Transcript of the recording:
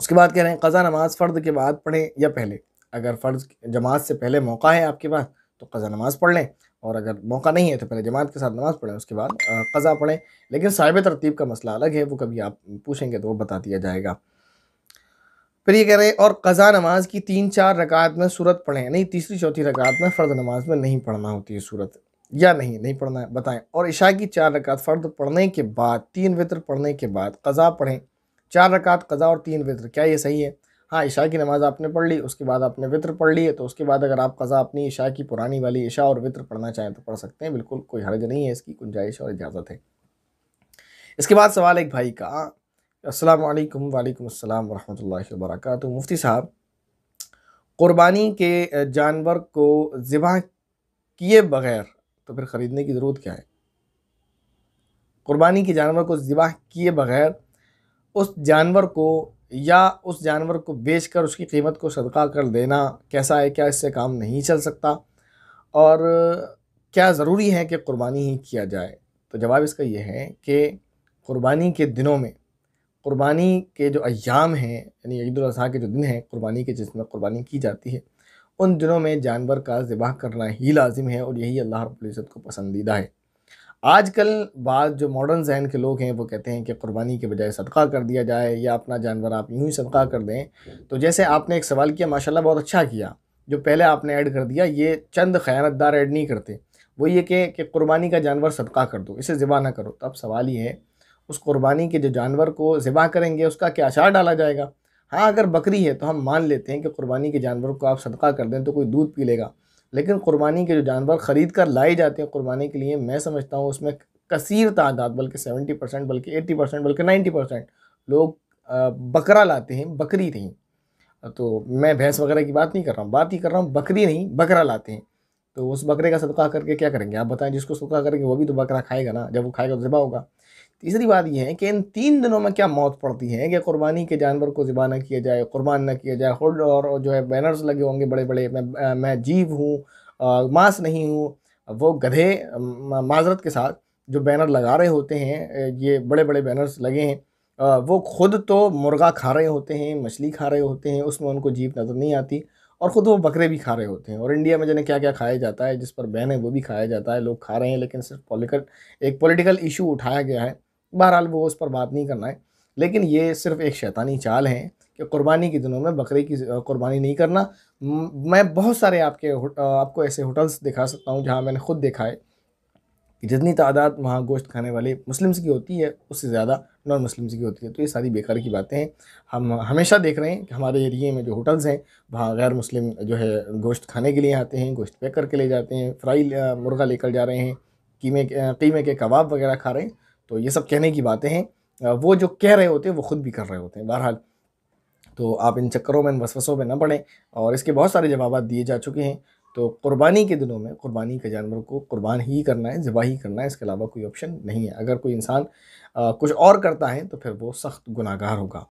उसके बाद कह रहे हैं कज़ा नमाज़ फ़र्द के बाद पढ़ें या पहले अगर फ़र्ज जमात से पहले मौका है आपके पास तो कज़ा नमाज़ पढ़ लें और अगर मौका नहीं है तो पहले जमात के साथ नमाज़ पढ़ें उसके बाद कज़ा पढ़ें लेकिन साहिब तरतीब का मसला अलग है वो कभी आप पूछेंगे तो वो बता दिया जाएगा फिर ये कह रहे हैं और कज़ा नमाज की तीन चार रकात में सूरत पढ़ें नहीं तीसरी चौथी रकात में फ़र्द नमाज में नहीं पढ़ना होती है सूरत या नहीं नहीं पढ़ना है बताएं और इशा की चार रकात फ़र्द पढ़ने के बाद तीन वितर पढ़ने के बाद कज़ा पढ़ें चार रकात कज़ा और तीन वित्र क्या ये सही है हाँ ईशा की नमाज़ आपने पढ़ ली उसके बाद आपने वितर पढ़ ली है तो उसके बाद अगर आप कज़ा अपनी इशा की पुरानी वाली ईशा और वितर पढ़ना चाहें तो पढ़ सकते हैं बिल्कुल कोई हर्ज नहीं है इसकी गुंजाइश और इजाज़त है इसके बाद सवाल एक भाई का अस्सलाम वालेकुम वालेकुम अस्सलाम वरहमतुल्लाहि मुफ्ती साहब क़ुरबानी के जानवर को ज़िबा किए बगैर तो फिर ख़रीदने की ज़रूरत क्या है क़ुरबानी के जानवर को ज़िबा किए बगैर उस जानवर को या उस जानवर को बेचकर उसकी कीमत को सदका कर देना कैसा है क्या इससे काम नहीं चल सकता और क्या ज़रूरी है कि कुर्बानी ही किया जाए तो जवाब इसका यह है कि कुर्बानी के दिनों में कुर्बानी के जो अयाम हैं यानी ईदाजी के जो दिन हैं कुर्बानी के जिसमें कुर्बानी की जाती है उन दिनों में जानवर का ज़िबाह करना ही लाजिम है और यही अल्लाह रब्ज़त को पसंदीदा है आजकल बाद जो मॉडर्न जहन के लोग हैं वो कहते हैं कि कुर्बानी के बजाय सदका कर दिया जाए या अपना जानवर आप यूँ ही सदका कर दें तो जैसे आपने एक सवाल किया माशाल्लाह बहुत अच्छा किया जो पहले आपने ऐड कर दिया ये चंद खयानतदार ऐड नहीं करते वो ये कहें कि, कि कुर्बानी का जानवर सदका कर दो इसे ज़िबा ना करो तब तो सवाल ये है उस कुर्बानी के जो जानवर को ज़िबा करेंगे उसका क्या अचार डाला जाएगा हाँ अगर बकरी है तो हम मान लेते हैं कि कुर्बानी के जानवर को आप सदका कर दें तो कोई दूध पी लेगा लेकिन कुर्बानी के जो जानवर ख़रीद कर लाए जाते हैं कुर्बानी के लिए मैं समझता हूँ उसमें कसर तादाद बल्कि सेवेंटी परसेंट बल्कि एट्टी परसेंट बल्कि नाइन्टी परसेंट लोग बकरा लाते हैं बकरी नहीं तो मैं भैंस वगैरह की बात नहीं कर रहा हूँ बात ही कर रहा हूँ बकरी नहीं बकरा लाते हैं तो उस बकरे का सदका करके क्या करेंगे आप बताएं जिसको सदका करेंगे वो भी तो बकरा खाएगा ना जब वो खाएगा तो जबा होगा तीसरी बात यह है कि इन तीन दिनों में क्या मौत पड़ती है कि कुर्बानी के जानवर को ज़िबा ना किया जाए कुर्बान ना किया जाए होल्ड और जो है बैनर्स लगे होंगे बड़े बड़े मैं मैं जीव हूँ मांस नहीं हूँ वो गधे माजरत के साथ जो बैनर लगा रहे होते हैं ये बड़े बड़े बैनर्स लगे हैं वो खुद तो मुर्गा खा रहे होते हैं मछली खा रहे होते हैं उसमें उनको जीप नज़र नहीं आती और ख़ुद वो बकरे भी खा रहे होते हैं और इंडिया में जैसे क्या क्या खाया जाता है जिस पर बैन है वो भी खाया जाता है लोग खा रहे हैं लेकिन सिर्फ पॉलिकल एक पॉलिटिकल इशू उठाया गया है बहरहाल वो उस पर बात नहीं करना है लेकिन ये सिर्फ एक शैतानी चाल है कि कुर्बानी के दिनों में बकरे की कुर्बानी नहीं करना मैं बहुत सारे आपके आपको ऐसे होटल्स दिखा सकता हूँ जहाँ मैंने खुद देखा है कि जितनी तादाद वहाँ गोश्त खाने वाले मुस्लिम्स की होती है उससे ज़्यादा नॉन मुस्लिम्स की होती है तो ये सारी बेकार की बातें हैं हम हमेशा देख रहे हैं कि हमारे एरिए में जो होटल्स हैं वहाँ गैर मुस्लिम जो है गोश्त खाने के लिए आते हैं गोश्त पैक करके ले जाते हैं फ्राई मुर्गा लेकर जा रहे हैं कीमे कीमे के कबाब वगैरह खा रहे हैं तो ये सब कहने की बातें हैं वो जो कह रहे होते हैं वो खुद भी कर रहे होते हैं बहरहाल तो आप इन चक्करों में इन वसवसों में ना पड़ें और इसके बहुत सारे जवाब दिए जा चुके हैं तो कुर्बानी के दिनों में कुर्बानी के जानवर को कुर्बान ही करना है ज़बा ही करना है इसके अलावा कोई ऑप्शन नहीं है अगर कोई इंसान कुछ और करता है तो फिर वो सख्त गुनागार होगा